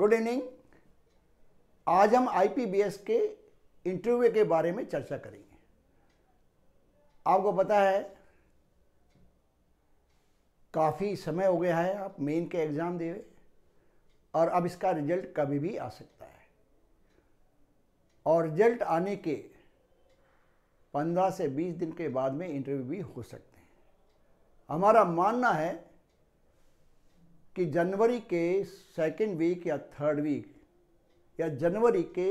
good evening आज हम आईपीबीएस के इंटरव्यू के बारे में चर्चा करेंगे आपको पता है काफ़ी समय हो गया है आप मेन के एग्ज़ाम दे और अब इसका रिजल्ट कभी भी आ सकता है और रिजल्ट आने के 15 से 20 दिन के बाद में इंटरव्यू भी हो सकते हैं हमारा मानना है कि जनवरी के सेकेंड वीक या थर्ड वीक या जनवरी के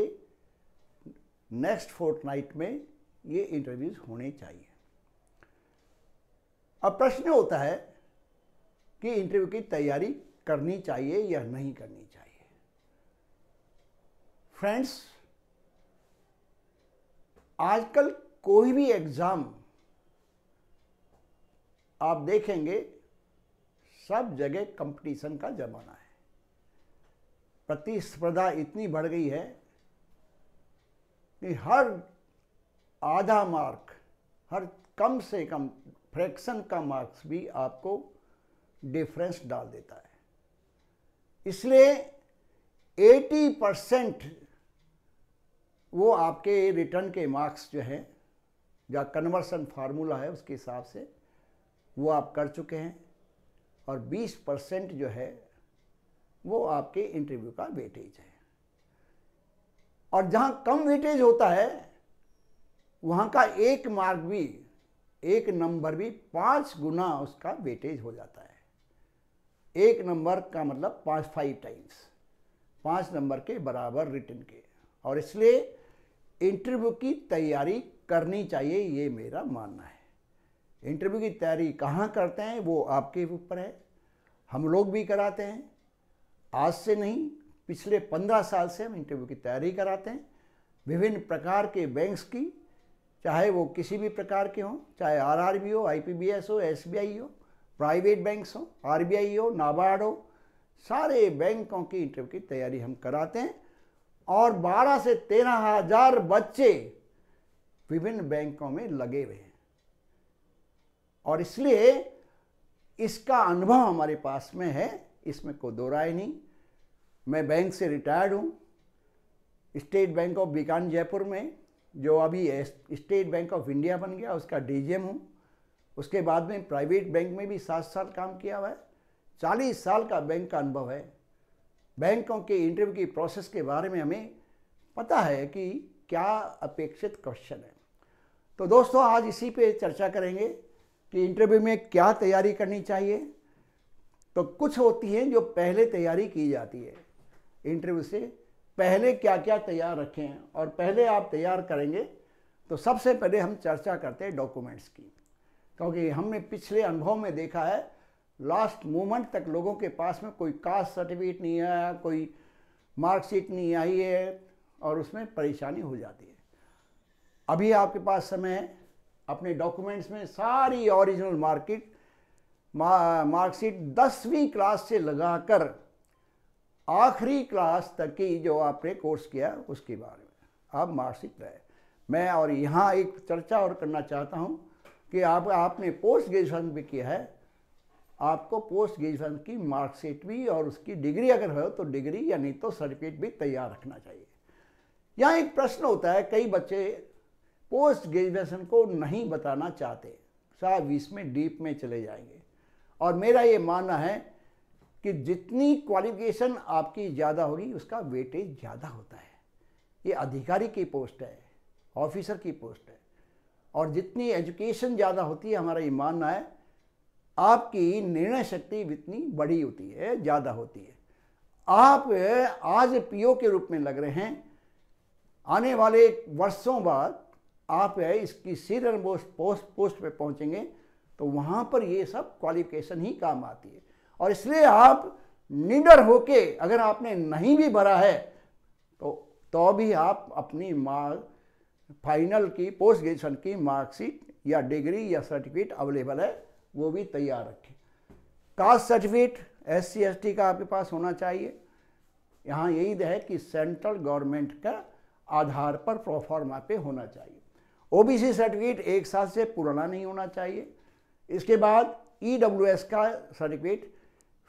नेक्स्ट फोर्टनाइट में ये इंटरव्यूज होने चाहिए अब प्रश्न होता है कि इंटरव्यू की तैयारी करनी चाहिए या नहीं करनी चाहिए फ्रेंड्स आजकल कोई भी एग्ज़ाम आप देखेंगे सब जगह कंपटीशन का ज़माना है प्रतिस्पर्धा इतनी बढ़ गई है कि हर आधा मार्क हर कम से कम फ्रैक्शन का मार्क्स भी आपको डिफरेंस डाल देता है इसलिए 80 परसेंट वो आपके रिटर्न के मार्क्स जो हैं या कन्वर्सन फार्मूला है उसके हिसाब से वो आप कर चुके हैं और 20 परसेंट जो है वो आपके इंटरव्यू का वेटेज है और जहाँ कम वेटेज होता है वहाँ का एक मार्क भी एक नंबर भी पाँच गुना उसका वेटेज हो जाता है एक नंबर का मतलब पाँच फाइव टाइम्स पाँच नंबर के बराबर रिटर्न के और इसलिए इंटरव्यू की तैयारी करनी चाहिए ये मेरा मानना है इंटरव्यू की तैयारी कहाँ करते हैं वो आपके ऊपर है हम लोग भी कराते हैं आज से नहीं पिछले पंद्रह साल से हम इंटरव्यू की तैयारी कराते हैं विभिन्न प्रकार के बैंक्स की चाहे वो किसी भी प्रकार के हों चाहे आरआरबी हो आईपीबीएस हो एसबीआई हो प्राइवेट बैंक्स हो आरबीआई हो नाबार्ड हो सारे बैंकों की इंटरव्यू की तैयारी हम कराते हैं और 12 से तेरह हज़ार बच्चे विभिन्न बैंकों में लगे हुए हैं और इसलिए इसका अनुभव हमारे पास में है इसमें कोई दो राय नहीं मैं बैंक से रिटायर्ड हूँ state bank of Bikaner Jaipur में जो अभी स्टेट बैंक ऑफ इंडिया बन गया उसका डीजीएम हूँ उसके बाद में प्राइवेट बैंक में भी सात साल काम किया हुआ है चालीस साल का बैंक का अनुभव है बैंकों के इंटरव्यू की प्रोसेस के बारे में हमें पता है कि क्या अपेक्षित क्वेश्चन है तो दोस्तों आज इसी पे चर्चा करेंगे कि इंटरव्यू में क्या तैयारी करनी चाहिए तो कुछ होती हैं जो पहले तैयारी की जाती है इंटरव्यू से पहले क्या क्या तैयार रखें और पहले आप तैयार करेंगे तो सबसे पहले हम चर्चा करते हैं डॉक्यूमेंट्स की क्योंकि हमने पिछले अनुभव में देखा है लास्ट मोमेंट तक लोगों के पास में कोई कास्ट सर्टिफिकेट नहीं आया कोई मार्कशीट नहीं आई है और उसमें परेशानी हो जाती है अभी आपके पास समय है अपने डॉक्यूमेंट्स में सारी ओरिजिनल मार्केट मार्कशीट दसवीं क्लास से लगाकर आखिरी क्लास तक की जो आपने कोर्स किया उसके बारे में अब मार्कशीट रहे मैं और यहाँ एक चर्चा और करना चाहता हूँ कि आप आपने पोस्ट ग्रेजुएशन भी किया है आपको पोस्ट ग्रेजुएशन की मार्कशीट भी और उसकी डिग्री अगर हो तो डिग्री या नहीं तो सर्टिफिकेट भी तैयार रखना चाहिए यहाँ एक प्रश्न होता है कई बच्चे पोस्ट ग्रेजुएशन को नहीं बताना चाहते साहब इसमें डीप में चले जाएंगे और मेरा ये मानना है कि जितनी क्वालिफिकेशन आपकी ज़्यादा होगी उसका वेटेज ज़्यादा होता है ये अधिकारी की पोस्ट है ऑफिसर की पोस्ट है और जितनी एजुकेशन ज़्यादा होती है हमारा ये मानना है आपकी निर्णय शक्ति इतनी बड़ी होती है ज़्यादा होती है आप आज पीओ के रूप में लग रहे हैं आने वाले वर्षों बाद आप है इसकी सीरियल मोस्ट पोस्ट पोस्ट पे पहुंचेंगे तो वहाँ पर ये सब क्वालिफिकेशन ही काम आती है और इसलिए आप निडर होके अगर आपने नहीं भी भरा है तो तो भी आप अपनी मार्क फाइनल की पोस्ट ग्रेजुएशन की मार्कशीट या डिग्री या सर्टिफिकेट अवेलेबल है वो भी तैयार रखें caste certificate S C S T का आपके पास होना चाहिए यहाँ यही है कि सेंट्रल गवर्नमेंट का आधार पर प्रोफॉर्मा पे होना चाहिए ओबीसी सर्टिफिकेट एक साल से पुराना नहीं होना चाहिए इसके बाद ई e का सर्टिफिकेट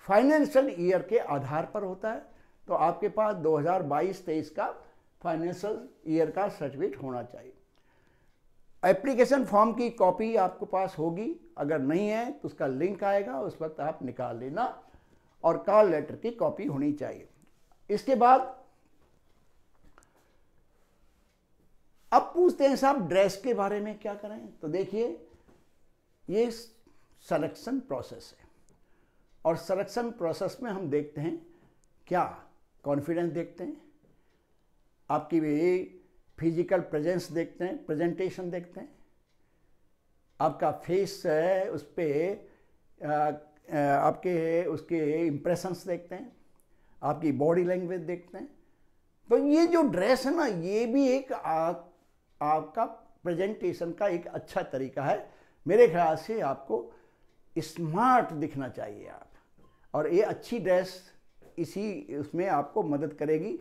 फाइनेंशियल ईयर के आधार पर होता है तो आपके पास 2022-23 का फाइनेंशियल ईयर का सर्टिफिकेट होना चाहिए एप्लीकेशन फॉर्म की कॉपी आपके पास होगी अगर नहीं है तो उसका लिंक आएगा उस वक्त आप निकाल लेना और कॉल लेटर की कॉपी होनी चाहिए इसके बाद अब पूछते हैं साहब ड्रेस के बारे में क्या करें तो देखिए ये सलेक्शन प्रोसेस है और सलेक्शन प्रोसेस में हम देखते हैं क्या कॉन्फिडेंस देखते हैं आपकी भी फिजिकल प्रेजेंस देखते हैं प्रेजेंटेशन देखते हैं आपका फेस है उस पर आपके उसके इम्प्रेशंस देखते हैं आपकी बॉडी लैंग्वेज देखते हैं तो ये जो ड्रेस है ना ये भी एक आपका प्रेजेंटेशन का एक अच्छा तरीका है मेरे ख्याल से आपको स्मार्ट दिखना चाहिए आप और ये अच्छी ड्रेस इसी उसमें आपको मदद करेगी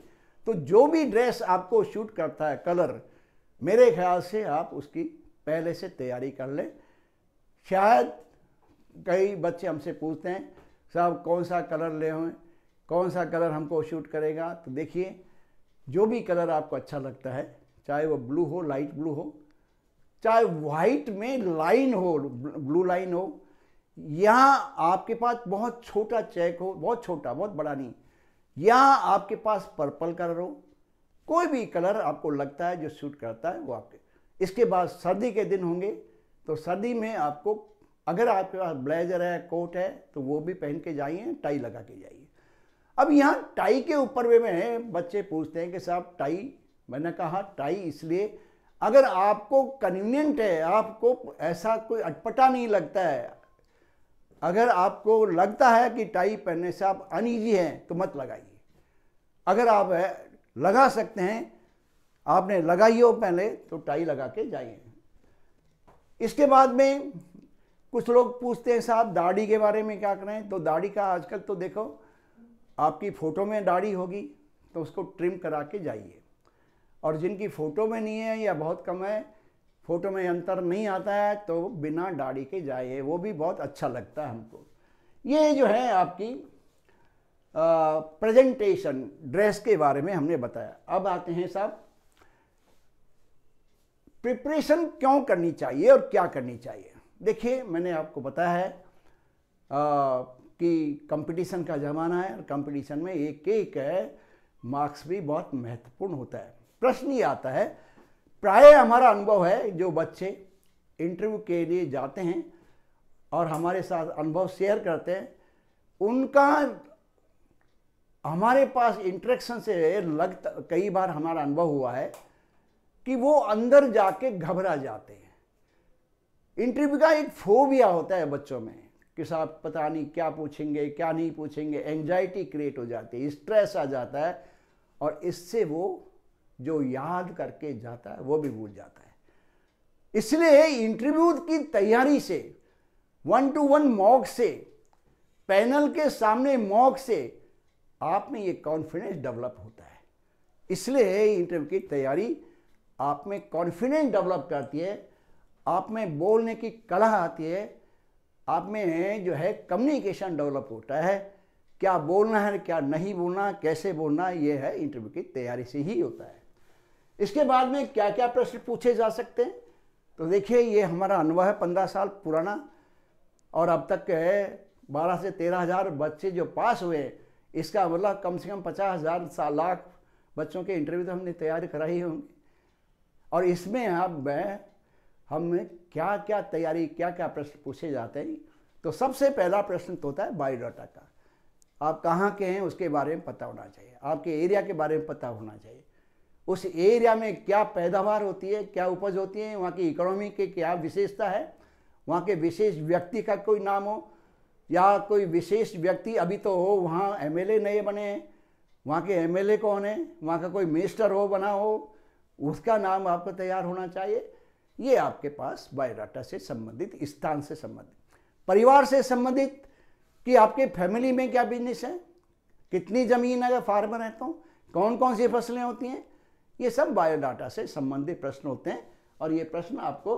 तो जो भी ड्रेस आपको शूट करता है कलर मेरे ख्याल से आप उसकी पहले से तैयारी कर लें शायद कई बच्चे हमसे पूछते हैं साहब कौन सा कलर ले हुए कौन सा कलर हमको शूट करेगा तो देखिए जो भी कलर आपको अच्छा लगता है चाहे वो ब्लू हो लाइट ब्लू हो चाहे वाइट में लाइन हो ब्लू लाइन हो यहाँ आपके पास बहुत छोटा चेक हो बहुत छोटा बहुत बड़ा नहीं यहाँ आपके पास पर्पल कलर हो कोई भी कलर आपको लगता है जो सूट करता है वो आपके इसके बाद सर्दी के दिन होंगे तो सर्दी में आपको अगर आपके पास ब्लेजर है कोट है तो वो भी पहन के जाइए टाई लगा के जाइए अब यहाँ टाई के ऊपर में बच्चे पूछते हैं कि साहब टाई मैंने कहा टाई इसलिए अगर आपको कन्वीनियंट है आपको ऐसा कोई अटपटा नहीं लगता है अगर आपको लगता है कि टाई पहनने से आप अनईजी हैं तो मत लगाइए अगर आप लगा सकते हैं आपने लगाई हो पहले तो टाई लगा के जाइए इसके बाद में कुछ लोग पूछते हैं साहब दाढ़ी के बारे में क्या करें तो दाढ़ी का आजकल तो देखो आपकी फ़ोटो में दाढ़ी होगी तो उसको ट्रिम करा के जाइए और जिनकी फ़ोटो में नहीं है या बहुत कम है फ़ोटो में अंतर नहीं आता है तो बिना दाढ़ी के जाइए वो भी बहुत अच्छा लगता है हमको ये जो है आपकी प्रेजेंटेशन ड्रेस के बारे में हमने बताया अब आते हैं साहब प्रिपरेशन क्यों करनी चाहिए और क्या करनी चाहिए देखिए मैंने आपको बताया है आ, कि कंपटीशन का ज़माना है और कंपटीशन में एक एक है मार्क्स भी बहुत महत्वपूर्ण होता है प्रश्न ये आता है प्राय हमारा अनुभव है जो बच्चे इंटरव्यू के लिए जाते हैं और हमारे साथ अनुभव शेयर करते हैं उनका हमारे पास इंट्रेक्शन से लग कई बार हमारा अनुभव हुआ है कि वो अंदर जाके घबरा जाते हैं इंटरव्यू का एक फोबिया होता है बच्चों में कि साहब पता नहीं क्या पूछेंगे क्या नहीं पूछेंगे एंजाइटी क्रिएट हो जाती है स्ट्रेस आ जाता है और इससे वो जो याद करके जाता है वो भी भूल जाता है इसलिए इंटरव्यू की तैयारी से वन टू वन मॉक से पैनल के सामने मॉक से आप में ये कॉन्फिडेंस डेवलप होता है इसलिए इंटरव्यू की तैयारी आप में कॉन्फिडेंस डेवलप करती है आप में बोलने की कला आती है आप में जो है कम्युनिकेशन डेवलप होता है क्या बोलना है क्या नहीं बोलना कैसे बोलना ये है इंटरव्यू की तैयारी से ही होता है इसके बाद में क्या क्या प्रश्न पूछे जा सकते हैं तो देखिए ये हमारा अनुभव है पंद्रह साल पुराना और अब तक है बारह से तेरह हज़ार बच्चे जो पास हुए इसका मतलब कम से कम पचास हज़ार साल लाख बच्चों के इंटरव्यू तो हमने तैयार कराई होंगी और इसमें अब हम क्या क्या तैयारी क्या क्या प्रश्न पूछे जाते हैं तो सबसे पहला प्रश्न तो होता है बायोडाटा का आप कहाँ के हैं उसके बारे में पता होना चाहिए आपके एरिया के बारे में पता होना चाहिए उस एरिया में क्या पैदावार होती है क्या उपज होती है वहाँ की इकोनॉमी के क्या विशेषता है वहाँ के विशेष व्यक्ति का कोई नाम हो या कोई विशेष व्यक्ति अभी तो हो वहाँ एम नए बने हैं वहाँ के एम ए कौन है वहाँ का कोई मिनिस्टर हो बना हो उसका नाम आपको तैयार होना चाहिए ये आपके पास बायोडाटा से संबंधित स्थान से संबंधित परिवार से संबंधित कि आपके फैमिली में क्या बिजनेस है कितनी ज़मीन अगर फार्मर है तो कौन कौन सी फसलें होती हैं ये सब बायोडाटा से संबंधित प्रश्न होते हैं और ये प्रश्न आपको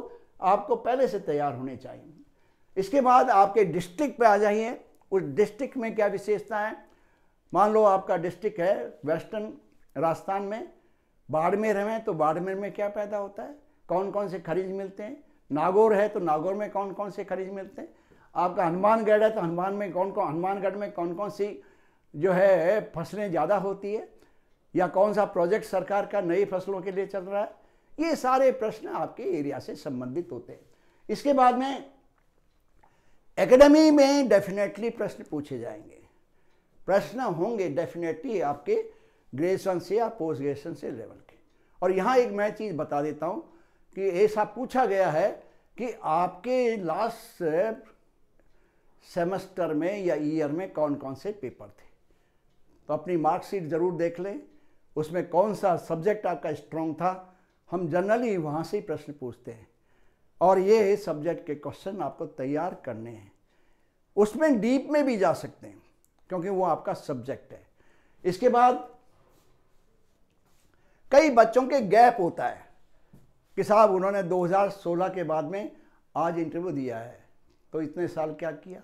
आपको पहले से तैयार होने चाहिए इसके बाद आपके डिस्ट्रिक्ट पे आ जाइए उस डिस्ट्रिक्ट में क्या विशेषता है मान लो आपका डिस्ट्रिक्ट है वेस्टर्न राजस्थान में बाड़मेर में तो बाड़मेर में क्या पैदा होता है कौन कौन से खरीज मिलते हैं नागौर है तो नागौर में कौन कौन से खरीज मिलते हैं आपका हनुमानगढ़ है तो हनुमान में कौन कौन हनुमानगढ़ में कौन कौन सी जो है फसलें ज़्यादा होती है या कौन सा प्रोजेक्ट सरकार का नई फसलों के लिए चल रहा है ये सारे प्रश्न आपके एरिया से संबंधित होते हैं इसके बाद में एकेडमी में डेफिनेटली प्रश्न पूछे जाएंगे प्रश्न होंगे डेफिनेटली आपके ग्रेजुएशन से या पोस्ट ग्रेजुएशन से लेवल के और यहाँ एक मैं चीज़ बता देता हूँ कि ऐसा पूछा गया है कि आपके लास्ट सेमेस्टर में या ईयर में कौन कौन से पेपर थे तो अपनी मार्कशीट ज़रूर देख लें उसमें कौन सा सब्जेक्ट आपका स्ट्रांग था हम जनरली वहाँ से ही प्रश्न पूछते हैं और ये सब्जेक्ट के क्वेश्चन आपको तैयार करने हैं उसमें डीप में भी जा सकते हैं क्योंकि वो आपका सब्जेक्ट है इसके बाद कई बच्चों के गैप होता है कि साहब उन्होंने 2016 के बाद में आज इंटरव्यू दिया है तो इतने साल क्या किया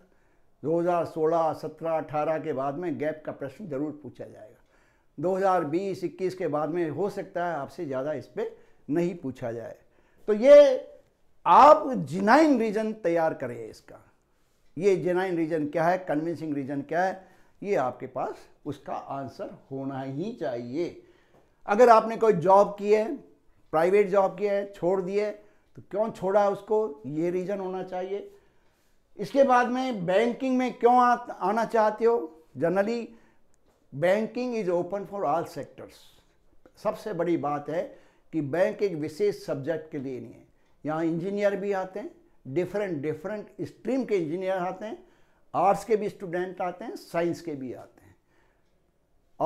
2016, 17, 18 के बाद में गैप का प्रश्न जरूर पूछा जाएगा 2020 21 के बाद में हो सकता है आपसे ज़्यादा इस पर नहीं पूछा जाए तो ये आप जिनाइन रीज़न तैयार करें इसका ये जेनाइन रीजन क्या है कन्विंसिंग रीजन क्या है ये आपके पास उसका आंसर होना ही चाहिए अगर आपने कोई जॉब की है प्राइवेट जॉब की है छोड़ दिए तो क्यों छोड़ा उसको ये रीज़न होना चाहिए इसके बाद में बैंकिंग में क्यों आ, आना चाहते हो generally banking is open for all sectors सबसे बड़ी बात है कि बैंक एक विशेष सब्जेक्ट के लिए नहीं है यहाँ इंजीनियर भी आते हैं डिफरेंट डिफरेंट स्ट्रीम के इंजीनियर आते हैं आर्ट्स के भी स्टूडेंट आते हैं साइंस के भी आते हैं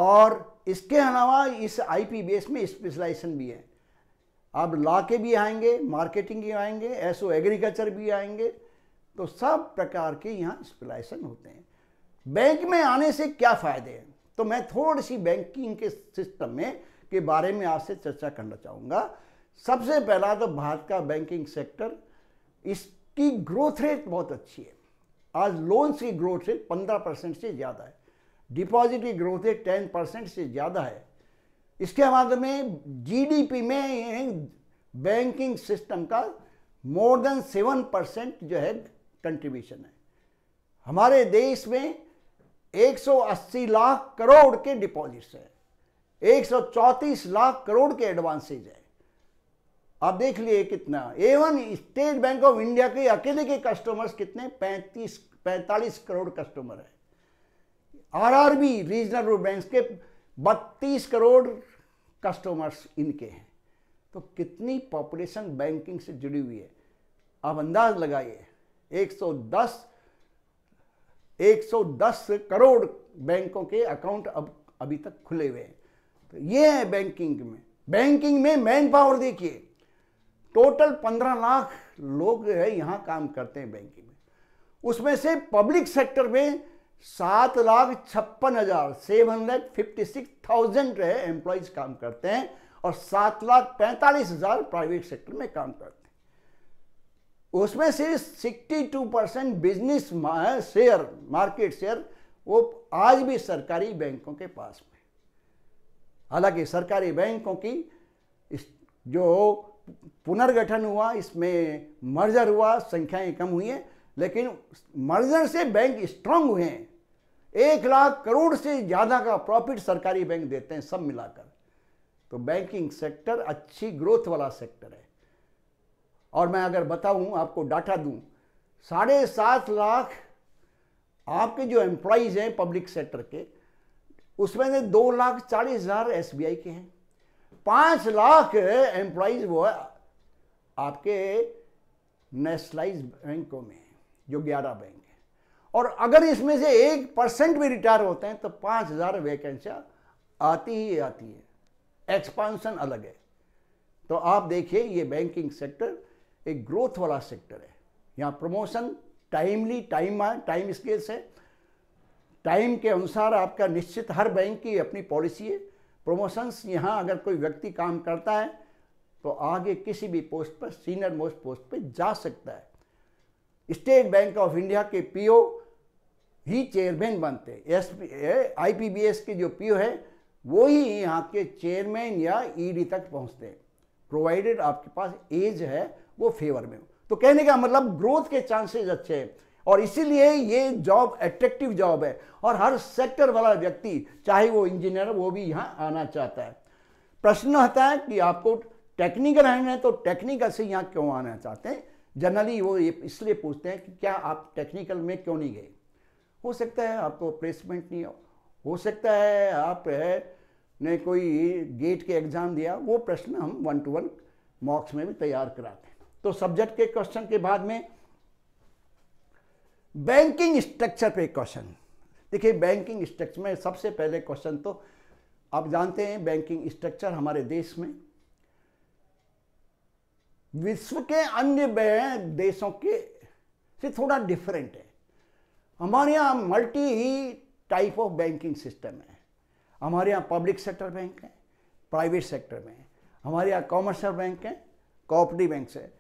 और इसके अलावा इस बेस में स्पेशलाइजेशन भी है अब लॉ के भी आएंगे मार्केटिंग भी आएंगे एसओ एग्रीकल्चर भी आएंगे तो सब प्रकार के यहाँ स्पेशलाइजेशन होते हैं बैंक में आने से क्या फ़ायदे हैं तो मैं थोड़ी सी बैंकिंग के सिस्टम में के बारे में आपसे चर्चा करना चाहूँगा सबसे पहला तो भारत का बैंकिंग सेक्टर इसकी ग्रोथ रेट बहुत अच्छी है आज लोन्स की ग्रोथ रेट पंद्रह परसेंट से ज़्यादा है डिपॉजिट की ग्रोथ रेट टेन परसेंट से ज़्यादा है इसके बाद में जीडीपी में बैंकिंग सिस्टम का मोर देन सेवन परसेंट जो है कंट्रीब्यूशन है हमारे देश में 180 लाख करोड़ के डिपॉजिट्स हैं 134 लाख करोड़ के एडवांसेज हैं आप देख लिए कितना एवन स्टेट बैंक ऑफ इंडिया के अकेले के कस्टमर्स कितने 35 45 करोड़ कस्टमर हैं आरआरबी रीजनल रूरल बैंक के 32 करोड़ कस्टमर्स इनके हैं तो कितनी पॉपुलेशन बैंकिंग से जुड़ी हुई है आप अंदाज लगाइए 110 110 करोड़ बैंकों के अकाउंट अब अभी तक खुले हुए हैं तो ये है बैंकिंग में बैंकिंग में मैन पावर देखिए टोटल 15 लाख लोग है यहाँ काम करते हैं बैंकिंग में उसमें से पब्लिक सेक्टर में सात लाख छप्पन हजार seven lakh fifty six thousand employees काम करते हैं और सात लाख पैंतालीस हजार प्राइवेट सेक्टर में काम करते हैं उसमें से 62 percent business share market share वो आज भी सरकारी बैंकों के पास में हालांकि सरकारी बैंकों की जो पुनर्गठन हुआ इसमें मर्जर हुआ संख्याएं कम हुई हैं लेकिन मर्जर से बैंक स्ट्रांग हुए हैं एक लाख करोड़ से ज़्यादा का प्रॉफिट सरकारी बैंक देते हैं सब मिलाकर तो बैंकिंग सेक्टर अच्छी ग्रोथ वाला सेक्टर है और मैं अगर बताऊं आपको डाटा दूं साढ़े सात लाख आपके जो एम्प्लॉज हैं पब्लिक सेक्टर के उसमें से दो लाख चालीस हज़ार एस के हैं पांच लाख एम्प्लॉयज़ वो आपके नेशनलाइज बैंकों में जो ग्यारह बैंक हैं और अगर इसमें से एक परसेंट भी रिटायर होते हैं तो पांच हज़ार वैकेंसियाँ आती ही आती है एक्सपांशन अलग है तो आप देखिए ये बैंकिंग सेक्टर एक ग्रोथ वाला सेक्टर है यहाँ promotion timely time time scales है टाइम के अनुसार आपका निश्चित हर बैंक की अपनी पॉलिसी है प्रमोशंस यहाँ अगर कोई व्यक्ति काम करता है तो आगे किसी भी पोस्ट पर सीनियर मोस्ट पोस्ट पर जा सकता है स्टेट बैंक ऑफ इंडिया के पीओ ही चेयरमैन बनते हैं एस आईपीबीएस के जो पीओ है वो ही यहाँ के चेयरमैन या ईडी e तक पहुँचते हैं प्रोवाइडेड आपके पास एज है वो फेवर में हो तो कहने का मतलब ग्रोथ के चांसेज अच्छे हैं और इसीलिए ये जॉब अट्रैक्टिव जॉब है और हर सेक्टर वाला व्यक्ति चाहे वो इंजीनियर वो भी यहाँ आना चाहता है प्रश्न होता है कि आपको टेक्निकल रहना है तो टेक्निकल से यहाँ क्यों आना चाहते हैं जनरली वो ये इसलिए पूछते हैं कि क्या आप टेक्निकल में क्यों नहीं गए हो सकता है आपको प्लेसमेंट नहीं हो, हो सकता है आप है ने कोई गेट के एग्ज़ाम दिया वो प्रश्न हम वन टू वन मॉक्स में भी तैयार कराते हैं तो सब्जेक्ट के क्वेश्चन के बाद में बैंकिंग स्ट्रक्चर पे क्वेश्चन देखिए बैंकिंग स्ट्रक्चर में सबसे पहले क्वेश्चन तो आप जानते हैं बैंकिंग स्ट्रक्चर हमारे देश में विश्व के अन्य देशों के से थोड़ा डिफरेंट है हमारे यहाँ मल्टी ही टाइप ऑफ बैंकिंग सिस्टम है हमारे यहाँ पब्लिक सेक्टर बैंक है प्राइवेट सेक्टर में हमारे यहाँ कॉमर्शियल बैंक है कॉपरेटिव बैंक है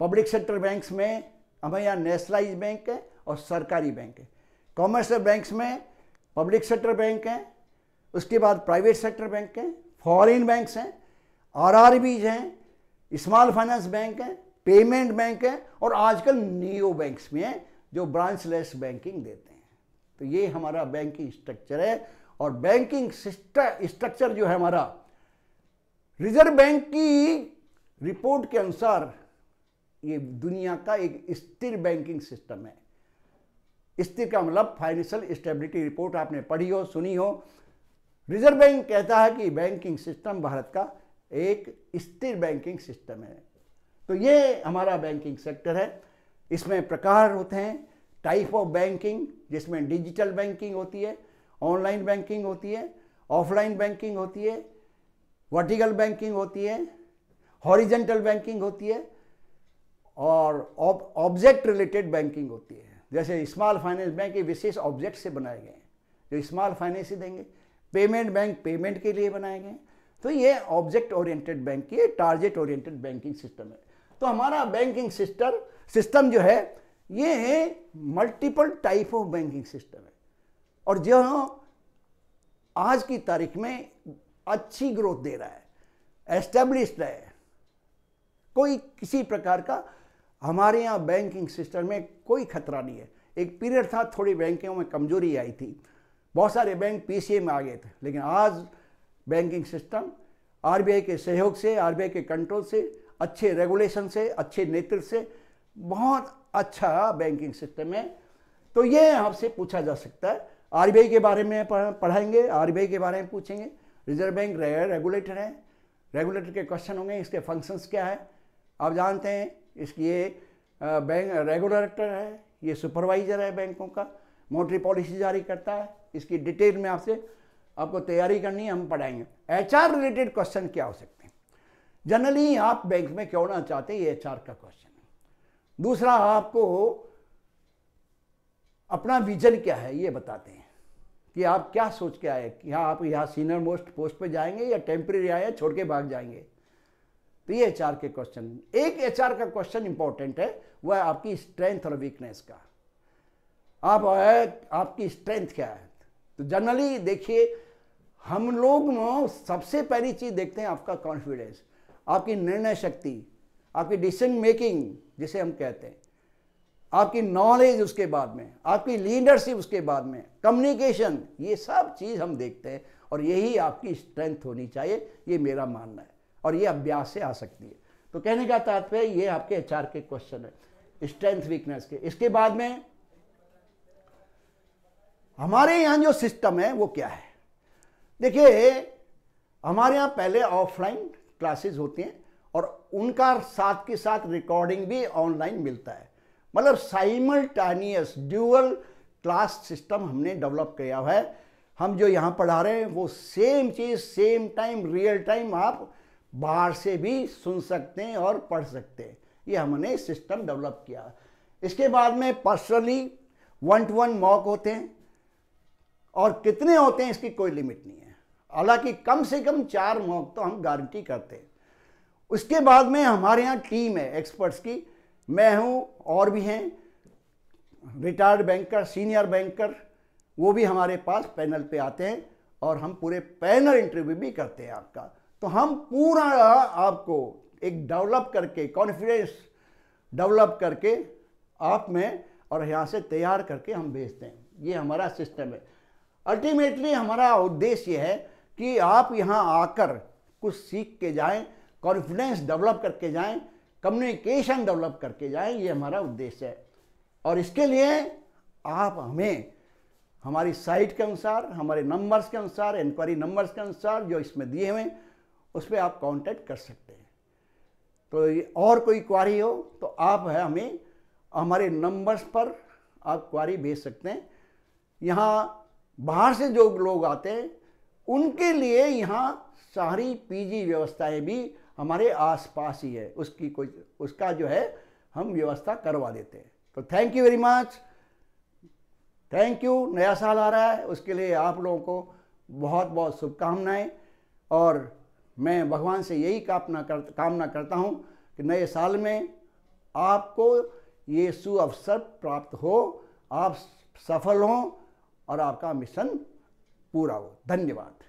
पब्लिक सेक्टर बैंक्स में हमारे यहाँ नेशनलाइज बैंक है और सरकारी बैंक है कॉमर्शियल बैंक्स में पब्लिक सेक्टर बैंक हैं उसके बाद प्राइवेट सेक्टर बैंक हैं फॉरेन बैंक्स हैं आर आर बीज हैं स्मॉल फाइनेंस बैंक हैं पेमेंट बैंक हैं और आजकल नियो बैंक्स भी हैं जो ब्रांचलेस बैंकिंग देते हैं तो ये हमारा बैंकिंग स्ट्रक्चर है और बैंकिंग स्ट्रक्चर जो है हमारा रिजर्व बैंक की रिपोर्ट के अनुसार ये दुनिया का एक स्थिर बैंकिंग सिस्टम है स्थिर का मतलब फाइनेंशियल स्टेबिलिटी रिपोर्ट आपने पढ़ी हो सुनी हो रिजर्व बैंक कहता है कि बैंकिंग सिस्टम भारत का एक स्थिर बैंकिंग सिस्टम है तो ये हमारा बैंकिंग सेक्टर है इसमें प्रकार होते हैं टाइप ऑफ बैंकिंग जिसमें डिजिटल बैंकिंग होती है ऑनलाइन बैंकिंग होती है ऑफलाइन बैंकिंग होती है वर्टिकल बैंकिंग होती है हॉरिजेंटल बैंकिंग होती है और ऑब्जेक्ट रिलेटेड बैंकिंग होती है जैसे स्मॉल फाइनेंस बैंक ये विशेष ऑब्जेक्ट से बनाए गए हैं जो स्मॉल फाइनेंस ही देंगे पेमेंट बैंक पेमेंट के लिए बनाए गए तो ये ऑब्जेक्ट ओरिएंटेड बैंक की टारगेट ओरिएंटेड बैंकिंग सिस्टम है तो हमारा बैंकिंग सिस्टम सिस्टम जो है ये है multiple type of banking system है और जो आज की तारीख में अच्छी ग्रोथ दे रहा है एस्टेब्लिश है कोई किसी प्रकार का हमारे यहाँ बैंकिंग सिस्टम में कोई खतरा नहीं है एक पीरियड था थोड़ी बैंकों में कमजोरी आई थी बहुत सारे बैंक पी में आ गए थे लेकिन आज बैंकिंग सिस्टम आर के सहयोग से आर के कंट्रोल से अच्छे रेगुलेशन से अच्छे नेतृत्व से बहुत अच्छा बैंकिंग सिस्टम है तो ये आपसे पूछा जा सकता है आर के बारे में पढ़ाएंगे आर के बारे में पूछेंगे रिजर्व बैंक रेगुलेटर है रेगुलेटर के क्वेश्चन होंगे इसके फंक्शंस क्या है आप जानते हैं इसकी ये बैंक रेगुलेटर है ये सुपरवाइजर है बैंकों का मॉनिटरी पॉलिसी जारी करता है इसकी डिटेल में आपसे आपको तैयारी करनी है हम पढ़ाएंगे एच रिलेटेड क्वेश्चन क्या हो सकते हैं जनरली आप बैंक में क्यों ना चाहते ये एच का क्वेश्चन है दूसरा आपको अपना विजन क्या है ये बताते हैं कि आप क्या सोच के आए क्या हाँ, आप यहाँ सीनियर मोस्ट पोस्ट पे जाएंगे या टेम्प्रेरी आए छोड़ के भाग जाएंगे तो ये एचआर के क्वेश्चन एक एचआर का क्वेश्चन इंपॉर्टेंट है वह है आपकी स्ट्रेंथ और वीकनेस का आप आपकी स्ट्रेंथ क्या है तो जनरली देखिए हम लोग सबसे पहली चीज़ देखते हैं आपका कॉन्फिडेंस आपकी निर्णय शक्ति आपकी डिसीजन मेकिंग जिसे हम कहते हैं आपकी नॉलेज उसके बाद में आपकी लीडरशिप उसके बाद में कम्युनिकेशन ये सब चीज़ हम देखते हैं और यही आपकी स्ट्रेंथ होनी चाहिए ये मेरा मानना है और ये अभ्यास से आ सकती है तो कहने का तात्पर्य ये आपके एच के क्वेश्चन है स्ट्रेंथ वीकनेस के इसके बाद में हमारे यहां जो सिस्टम है वो क्या है देखिए हमारे यहां पहले ऑफलाइन क्लासेस होती हैं और उनका साथ के साथ रिकॉर्डिंग भी ऑनलाइन मिलता है मतलब साइमल्टानियस ड्यूअल क्लास सिस्टम हमने डेवलप किया हुआ है हम जो यहां पढ़ा रहे हैं वो सेम चीज़ सेम टाइम रियल टाइम आप बाहर से भी सुन सकते हैं और पढ़ सकते हैं ये हमने सिस्टम डेवलप किया इसके बाद में personally one to one mock होते हैं और कितने होते हैं इसकी कोई लिमिट नहीं है हालांकि कम से कम चार मॉक तो हम गारंटी करते हैं उसके बाद में हमारे यहाँ टीम है एक्सपर्ट्स की मैं हूँ और भी हैं रिटायर्ड बैंकर सीनियर बैंकर वो भी हमारे पास पैनल पे आते हैं और हम पूरे पैनल इंटरव्यू भी करते हैं आपका तो हम पूरा आपको एक डेवलप करके कॉन्फिडेंस डेवलप करके आप में और यहाँ से तैयार करके हम भेजते हैं ये हमारा सिस्टम है अल्टीमेटली हमारा उद्देश्य है कि आप यहाँ आकर कुछ सीख के जाएं कॉन्फिडेंस डेवलप करके जाएं कम्युनिकेशन डेवलप करके जाएं ये हमारा उद्देश्य है और इसके लिए आप हमें हमारी साइट के अनुसार हमारे नंबर्स के अनुसार इंक्वायरी नंबर्स के अनुसार जो इसमें दिए हुए हैं उस पर आप कांटेक्ट कर सकते हैं तो ये और कोई क्वारी हो तो आप है हमें हमारे नंबर्स पर आप क्वारी भेज सकते हैं यहाँ बाहर से जो लोग आते हैं उनके लिए यहाँ सारी पीजी व्यवस्थाएं भी हमारे आसपास ही है उसकी कोई उसका जो है हम व्यवस्था करवा देते हैं तो thank you very much thank you नया साल आ रहा है उसके लिए आप लोगों को बहुत बहुत शुभकामनाएं और मैं भगवान से यही कामना कर कामना करता हूँ कि नए साल में आपको ये सुअवसर प्राप्त हो आप सफल हों और आपका मिशन पूरा हो धन्यवाद